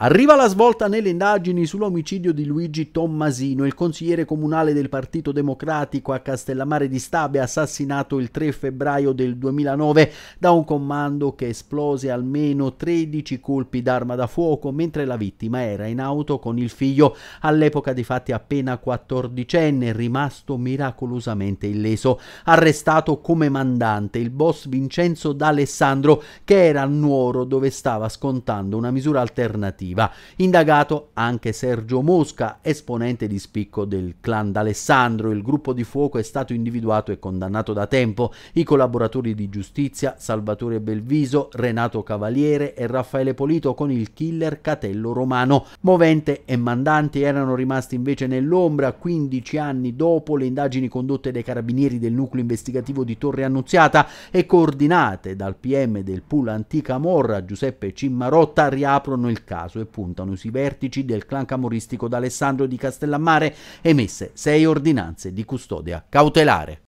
Arriva la svolta nelle indagini sull'omicidio di Luigi Tommasino, il consigliere comunale del Partito Democratico a Castellammare di Stabia, assassinato il 3 febbraio del 2009 da un comando che esplose almeno 13 colpi d'arma da fuoco mentre la vittima era in auto con il figlio, all'epoca di fatti appena 14enne, rimasto miracolosamente illeso. Arrestato come mandante il boss Vincenzo D'Alessandro, che era a Nuoro dove stava scontando una misura alternativa narrativa. Indagato anche Sergio Mosca, esponente di spicco del clan d'Alessandro. Il gruppo di fuoco è stato individuato e condannato da tempo. I collaboratori di giustizia, Salvatore Belviso, Renato Cavaliere e Raffaele Polito con il killer Catello Romano. Movente e mandanti erano rimasti invece nell'ombra 15 anni dopo le indagini condotte dai carabinieri del nucleo investigativo di Torre Annunziata e coordinate dal PM del pool Antica Morra Giuseppe Cimmarotta riaprono il caso. Tommaso e puntano sui vertici del clan camoristico d'Alessandro di Castellammare emesse sei ordinanze di custodia cautelare.